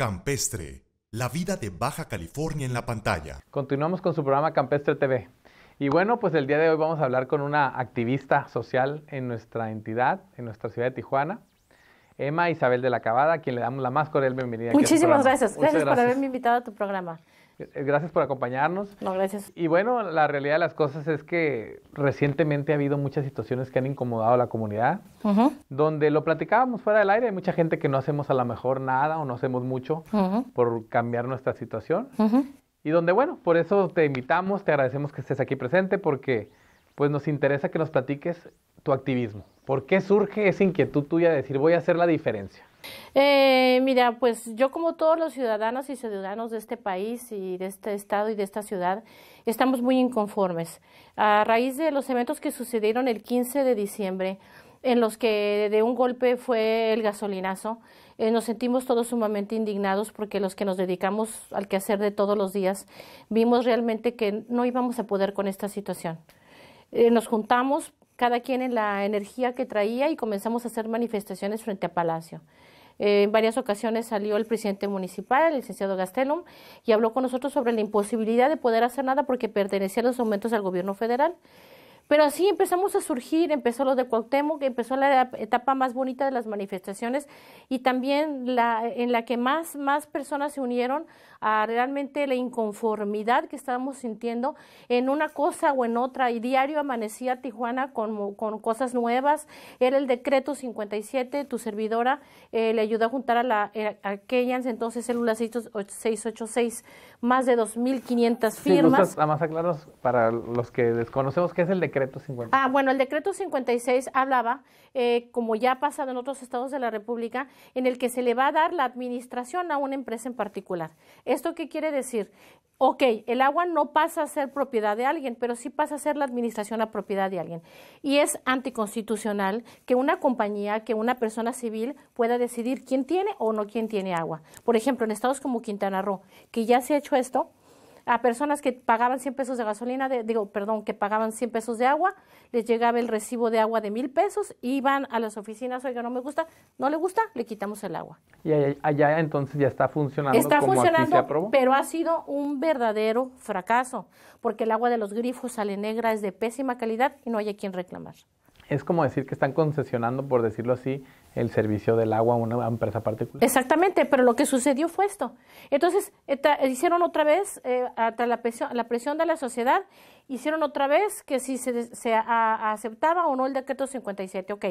Campestre, la vida de Baja California en la pantalla. Continuamos con su programa Campestre TV. Y bueno, pues el día de hoy vamos a hablar con una activista social en nuestra entidad, en nuestra ciudad de Tijuana, Emma Isabel de la Cabada, a quien le damos la más cordial bienvenida. Muchísimas Gracias, gracias por haberme invitado a tu programa. Eh, gracias por acompañarnos. No, gracias. Y bueno, la realidad de las cosas es que recientemente ha habido muchas situaciones que han incomodado a la comunidad, donde lo platicábamos fuera del aire. Hay mucha gente que no hacemos a lo mejor nada o no hacemos mucho por cambiar nuestra situación. Y donde, bueno, por eso te invitamos, te agradecemos que estés aquí presente porque pues nos interesa que nos platiques tu activismo. ¿Por qué surge esa inquietud tuya de decir voy a hacer la diferencia? Eh, mira, pues yo como todos los ciudadanos y ciudadanos de este país y de este estado y de esta ciudad, estamos muy inconformes. A raíz de los eventos que sucedieron el 15 de diciembre, en los que de un golpe fue el gasolinazo, eh, nos sentimos todos sumamente indignados porque los que nos dedicamos al quehacer de todos los días, vimos realmente que no íbamos a poder con esta situación. Eh, nos juntamos cada quien en la energía que traía y comenzamos a hacer manifestaciones frente a Palacio. Eh, en varias ocasiones salió el presidente municipal, el licenciado Gastelum, y habló con nosotros sobre la imposibilidad de poder hacer nada porque pertenecía a los aumentos al gobierno federal. Pero así empezamos a surgir, empezó lo de Cuauhtémoc, empezó la etapa más bonita de las manifestaciones y también la, en la que más, más personas se unieron a realmente la inconformidad que estábamos sintiendo en una cosa o en otra. Y diario amanecía Tijuana con, cosas nuevas. Era el decreto 57, tu servidora eh, le ayudó a juntar a, la, eh, aquellas entonces células 686, más de 2.500 firmas. Sí, además aclaros para los que desconocemos qué es el decreto Ah, bueno, el decreto 56 hablaba, eh, como ya ha pasado en otros estados de la República, en el que se le va a dar la administración a una empresa en particular. ¿Esto qué quiere decir? Ok, el agua no pasa a ser propiedad de alguien, pero sí pasa a ser la administración a propiedad de alguien. Y es anticonstitucional que una compañía, que una persona civil pueda decidir quién tiene o no quién tiene agua. Por ejemplo, en estados como Quintana Roo, que ya se ha hecho esto, a personas que pagaban 100 pesos de gasolina, digo, perdón, que pagaban 100 pesos de agua, les llegaba el recibo de agua de mil pesos, iban a las oficinas, oiga, no me gusta, no le gusta, le quitamos el agua. Y allá entonces ya está funcionando. Está funcionando, pero ha sido un verdadero fracaso, porque el agua de los grifos sale negra, es de pésima calidad y no hay a quien reclamar. Es como decir que están concesionando, por decirlo así, el servicio del agua a una empresa particular. Exactamente, pero lo que sucedió fue esto. Entonces, hicieron otra vez, eh, hasta la presión, la presión de la sociedad, hicieron otra vez que si se, aceptaba o no el decreto 57. Ok,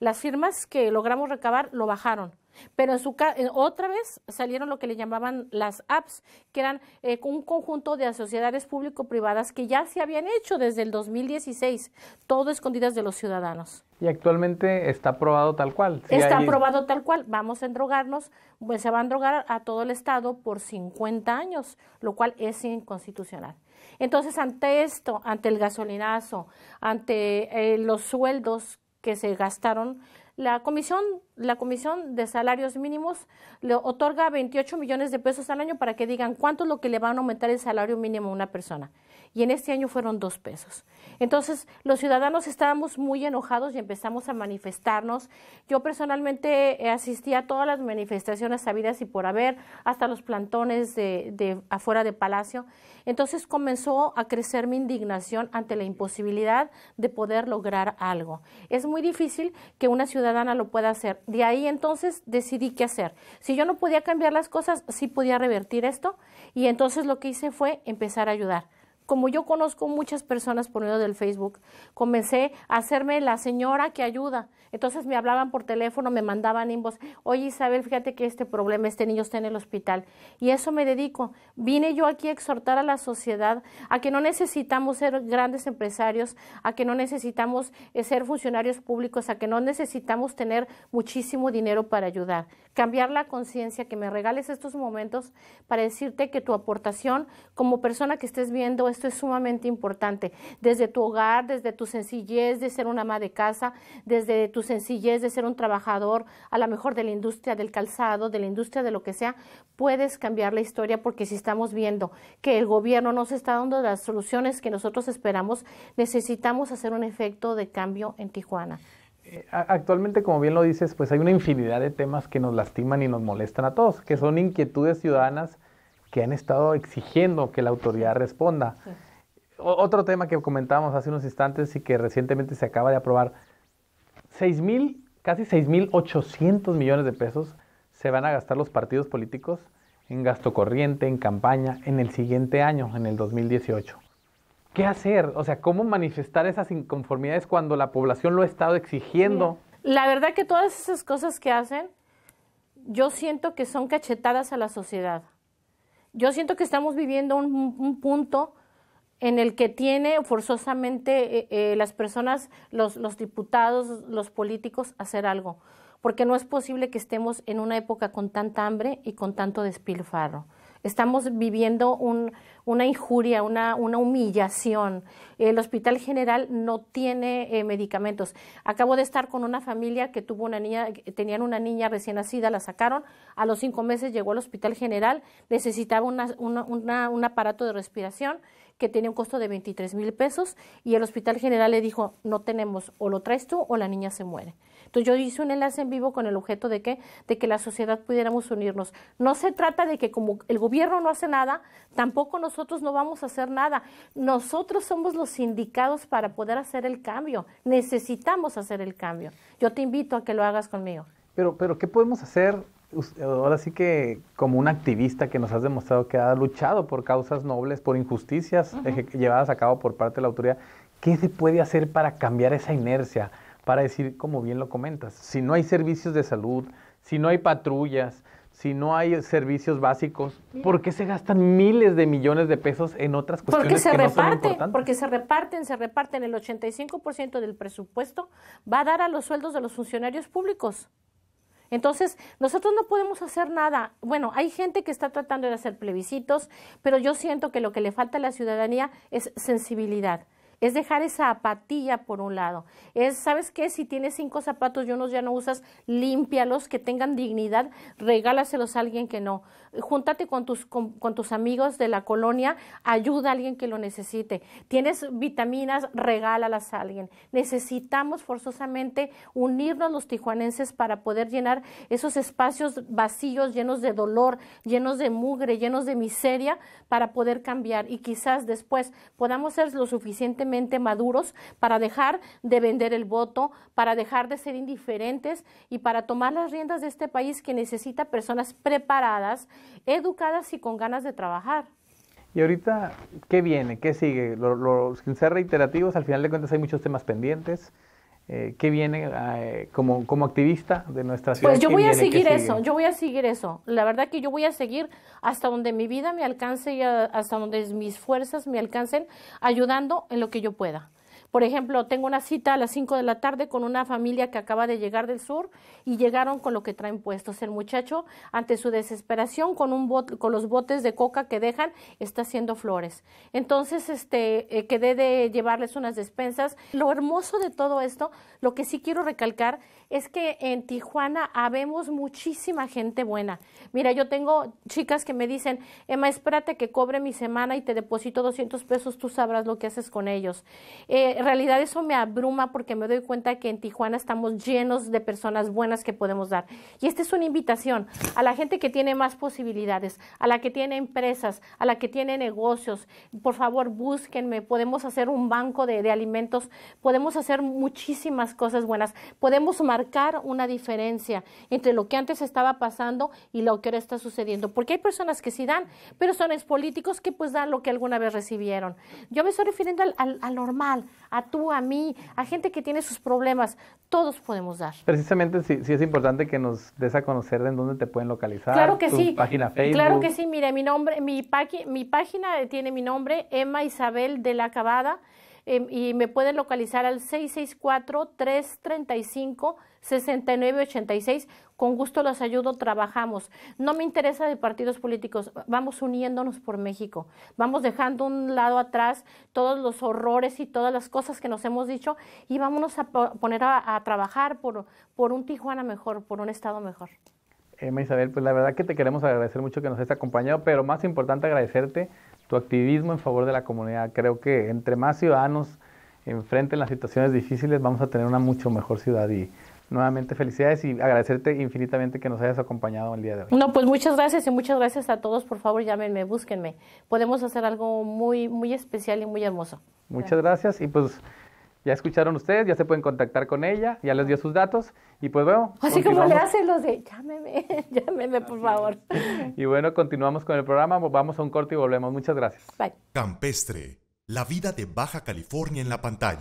las firmas que logramos recabar lo bajaron pero eh, otra vez salieron lo que le llamaban las apps, que eran eh, un conjunto de sociedades público-privadas que ya se habían hecho desde el 2016, todo escondidas de los ciudadanos. Y actualmente está aprobado tal cual. está aprobado tal cual. Vamos a drogarnos, pues se va a drogar a todo el Estado por 50 años, lo cual es inconstitucional. Entonces, ante esto, ante el gasolinazo, ante eh, los sueldos que se gastaron, la Comisión la Comisión de Salarios Mínimos le otorga 28 millones de pesos al año para que digan cuánto es lo que le van a aumentar el salario mínimo a una persona. Y en este año fueron dos pesos. Entonces, los ciudadanos estábamos muy enojados y empezamos a manifestarnos. Yo personalmente eh, asistí a todas las manifestaciones sabidas y por haber, hasta los plantones de afuera de Palacio. Entonces comenzó a crecer mi indignación ante la imposibilidad de poder lograr algo. Es muy difícil que una ciudadana lo pueda hacer de ahí entonces decidí qué hacer. Si yo no podía cambiar las cosas, sí podía revertir esto y entonces lo que hice fue empezar a ayudar como yo conozco muchas personas por medio del Facebook, comencé a hacerme la señora que ayuda. Entonces me hablaban por teléfono, me mandaban inbox, oye Isabel, fíjate que este problema, este niño está en el hospital. Y eso me dedico. Vine yo aquí a exhortar a la sociedad a que no necesitamos ser grandes empresarios, a que no necesitamos eh, ser funcionarios públicos, a que no necesitamos tener muchísimo dinero para ayudar. Cambiar la conciencia, que me regales estos momentos para decirte que tu aportación como persona que estés viendo esto es sumamente importante. Desde tu hogar, desde tu sencillez de ser una ama de casa, desde tu sencillez de ser un trabajador, a lo mejor de la industria del calzado, de la industria de lo que sea, puedes cambiar la historia porque si estamos viendo que el gobierno no se está dando las soluciones que nosotros esperamos, necesitamos hacer un efecto de cambio en Tijuana. Eh, actualmente, como bien lo dices, pues hay una infinidad de temas que nos lastiman y nos molestan a todos, que son inquietudes ciudadanas que han estado exigiendo que la autoridad responda. Otro tema que comentábamos hace unos instantes y que recientemente se acaba de aprobar, mil, casi 6.800 millones de pesos se van a gastar los partidos políticos en gasto corriente, en campaña, en el siguiente año, en el 2018. ¿Qué hacer? O sea, ¿cómo manifestar esas inconformidades cuando la población lo ha estado exigiendo? La verdad que todas esas cosas que hacen, yo siento que son cachetadas a la sociedad. Yo siento que estamos viviendo un, punto en el que tiene forzosamente eh, eh, las personas, los, los diputados, los políticos, hacer algo, porque no es posible que estemos en una época con tanta hambre y con tanto despilfarro. Estamos viviendo una injuria, una, humillación. El Hospital General no tiene eh, medicamentos. Acabo de estar con una familia que tuvo una niña, tenían una niña recién nacida, la sacaron, a los cinco meses llegó al Hospital General, necesitaba un aparato de respiración que tiene un costo de 23 mil pesos y el hospital general le dijo, no tenemos, o lo traes tú o la niña se muere. Entonces yo hice un enlace en vivo con el objeto de que, de que la sociedad pudiéramos unirnos. No se trata de que como el gobierno no hace nada, tampoco nosotros no vamos a hacer nada. Nosotros somos los indicados para poder hacer el cambio. Necesitamos hacer el cambio. Yo te invito a que lo hagas conmigo. Pero, pero ¿qué podemos hacer ahora sí que como un activista que nos has demostrado que ha luchado por causas nobles, por injusticias llevadas a cabo por parte de la autoridad, ¿qué se puede hacer para cambiar esa inercia? Para decir, como bien lo comentas, si no hay servicios de salud, si no hay patrullas, si no hay servicios básicos, ¿por qué se gastan miles de millones de pesos en otras cuestiones se que no son importantes? Porque se reparten, se reparten el 85% del presupuesto va a dar a los sueldos de los funcionarios públicos. Entonces, nosotros no podemos hacer nada. Bueno, hay gente que está tratando de hacer plebiscitos, pero yo siento que lo que le falta a la ciudadanía es sensibilidad es dejar esa apatía por un lado. Es, ¿sabes qué? Si tienes cinco zapatos y unos ya no usas, límpialos, que tengan dignidad, regálaselos a alguien que no. Júntate con tus, con, con tus amigos de la colonia, ayuda a alguien que lo necesite. Tienes vitaminas, regálalas a alguien. Necesitamos forzosamente unirnos los tijuanenses para poder llenar esos espacios vacíos, llenos de dolor, llenos de mugre, llenos de miseria, para poder cambiar y quizás después podamos ser lo suficientemente maduros para dejar de vender el voto, para dejar de ser indiferentes y para tomar las riendas de este país que necesita personas preparadas, educadas y con ganas de trabajar. Y ahorita, ¿qué viene? ¿Qué sigue? ¿Los ser reiterativos, al final de cuentas hay muchos temas pendientes. Eh, que viene eh, como, como activista de nuestra ciudad? Pues yo voy a seguir eso, yo voy a seguir eso. La verdad que yo voy a seguir hasta donde mi vida me alcance y hasta donde mis fuerzas me alcancen, ayudando en lo que yo pueda. Por ejemplo, tengo una cita a las 5 de la tarde con una familia que acaba de llegar del sur y llegaron con lo que traen puestos. El muchacho, ante su desesperación, con, un con los botes de coca que dejan, está haciendo flores. Entonces, este, eh, quedé de llevarles unas despensas. Lo hermoso de todo esto, lo que sí quiero recalcar, es que en Tijuana habemos muchísima gente buena. Mira, yo tengo chicas que me dicen, Emma, espérate que cobre mi semana y te deposito 200 pesos, tú sabrás lo que haces con ellos. Eh, realidad eso me abruma porque me doy cuenta que en Tijuana estamos llenos de personas buenas que podemos dar. Y esta es una invitación a la gente que tiene más posibilidades, a la que tiene empresas, a la que tiene negocios. Por favor, búsquenme. Podemos hacer un banco de, alimentos, podemos hacer muchísimas cosas buenas, podemos marcar una diferencia entre lo que antes estaba pasando y lo que ahora está sucediendo. Porque hay personas que sí dan, pero son ex políticos que pues dan lo que alguna vez recibieron. Yo me estoy refiriendo al, al, al normal, a tú, a mí, a gente que tiene sus problemas. Todos podemos dar. Precisamente sí, sí es importante que nos des a conocer en dónde te pueden localizar. Claro que tu sí. Página Facebook. Claro que sí, mire, mi nombre, mi, mi página tiene mi nombre, Emma Isabel de la Cabada. Em, y me pueden localizar al 664-335-6986. Con gusto los ayudo, trabajamos. No me interesa de partidos políticos, vamos uniéndonos por México, vamos dejando un lado atrás todos los horrores y todas las cosas que nos hemos dicho y vámonos a poner a, trabajar por, por un Tijuana mejor, por un Estado mejor. Emma Isabel, pues la verdad que te queremos agradecer mucho que nos hayas acompañado, pero más importante agradecerte activismo en favor de la comunidad. Creo que entre más ciudadanos enfrenten las situaciones difíciles, vamos a tener una mucho mejor ciudad y Nuevamente felicidades y agradecerte infinitamente que nos hayas acompañado el día de hoy. No, pues muchas gracias y muchas gracias a todos. Por favor, llámenme, búsquenme. Podemos hacer algo muy, muy especial y muy hermoso. Muchas gracias y pues ya escucharon ustedes, ya se pueden contactar con ella, ya les dio sus datos y pues bueno. Así como le hacen los de llámeme, llámeme por favor. Y bueno, continuamos con el programa, vamos a un corte y volvemos. Muchas gracias. Bye. Campestre, la vida de Baja California en la pantalla.